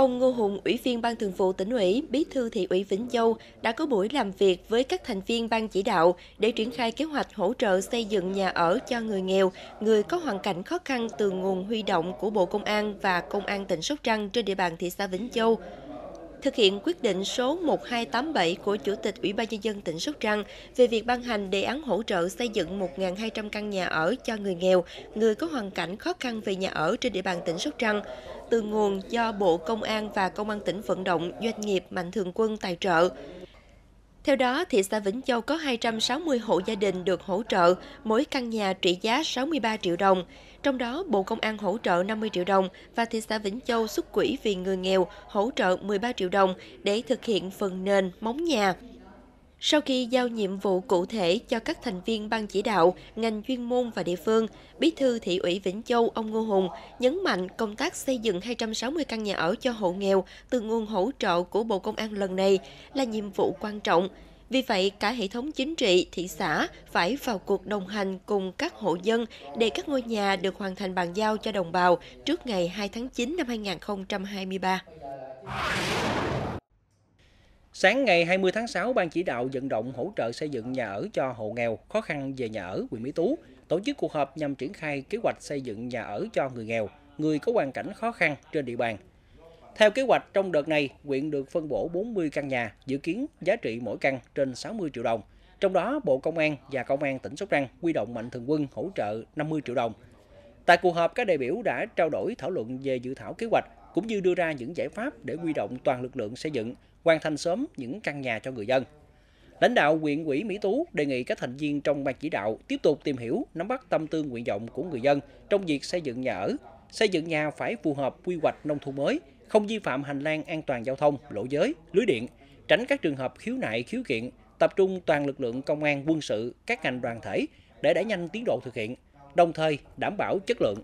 Ông Ngô Hùng, Ủy viên Ban Thường vụ tỉnh ủy, Bí thư thị ủy Vĩnh Châu đã có buổi làm việc với các thành viên ban chỉ đạo để triển khai kế hoạch hỗ trợ xây dựng nhà ở cho người nghèo, người có hoàn cảnh khó khăn từ nguồn huy động của Bộ Công an và Công an tỉnh Sóc Trăng trên địa bàn thị xã Vĩnh Châu thực hiện quyết định số 1287 của Chủ tịch Ủy ban Nhân dân tỉnh Sóc Trăng về việc ban hành đề án hỗ trợ xây dựng 1.200 căn nhà ở cho người nghèo, người có hoàn cảnh khó khăn về nhà ở trên địa bàn tỉnh Sóc Trăng, từ nguồn do Bộ Công an và Công an tỉnh vận động doanh nghiệp mạnh thường quân tài trợ. Theo đó, thị xã Vĩnh Châu có 260 hộ gia đình được hỗ trợ, mỗi căn nhà trị giá 63 triệu đồng. Trong đó, Bộ Công an hỗ trợ 50 triệu đồng và thị xã Vĩnh Châu xuất quỹ vì người nghèo hỗ trợ 13 triệu đồng để thực hiện phần nền, móng nhà. Sau khi giao nhiệm vụ cụ thể cho các thành viên ban chỉ đạo, ngành chuyên môn và địa phương, Bí thư Thị ủy Vĩnh Châu ông Ngô Hùng nhấn mạnh công tác xây dựng 260 căn nhà ở cho hộ nghèo từ nguồn hỗ trợ của Bộ Công an lần này là nhiệm vụ quan trọng. Vì vậy, cả hệ thống chính trị, thị xã phải vào cuộc đồng hành cùng các hộ dân để các ngôi nhà được hoàn thành bàn giao cho đồng bào trước ngày 2 tháng 9 năm 2023. Sáng ngày 20 tháng 6, Ban chỉ đạo vận động hỗ trợ xây dựng nhà ở cho hộ nghèo, khó khăn về nhà ở huyện Mỹ Tú tổ chức cuộc họp nhằm triển khai kế hoạch xây dựng nhà ở cho người nghèo, người có hoàn cảnh khó khăn trên địa bàn. Theo kế hoạch, trong đợt này, huyện được phân bổ 40 căn nhà, dự kiến giá trị mỗi căn trên 60 triệu đồng. Trong đó, Bộ Công an và Công an tỉnh Sóc Trăng quy động mạnh thường quân hỗ trợ 50 triệu đồng. Tại cuộc họp, các đại biểu đã trao đổi thảo luận về dự thảo kế hoạch, cũng như đưa ra những giải pháp để huy động toàn lực lượng xây dựng, hoàn thành sớm những căn nhà cho người dân. Lãnh đạo huyện ủy Mỹ Tú đề nghị các thành viên trong ban chỉ đạo tiếp tục tìm hiểu, nắm bắt tâm tư nguyện vọng của người dân trong việc xây dựng nhà ở. Xây dựng nhà phải phù hợp quy hoạch nông thôn mới, không vi phạm hành lang an toàn giao thông, lộ giới, lưới điện, tránh các trường hợp khiếu nại khiếu kiện, tập trung toàn lực lượng công an quân sự, các ngành đoàn thể để đẩy nhanh tiến độ thực hiện, đồng thời đảm bảo chất lượng.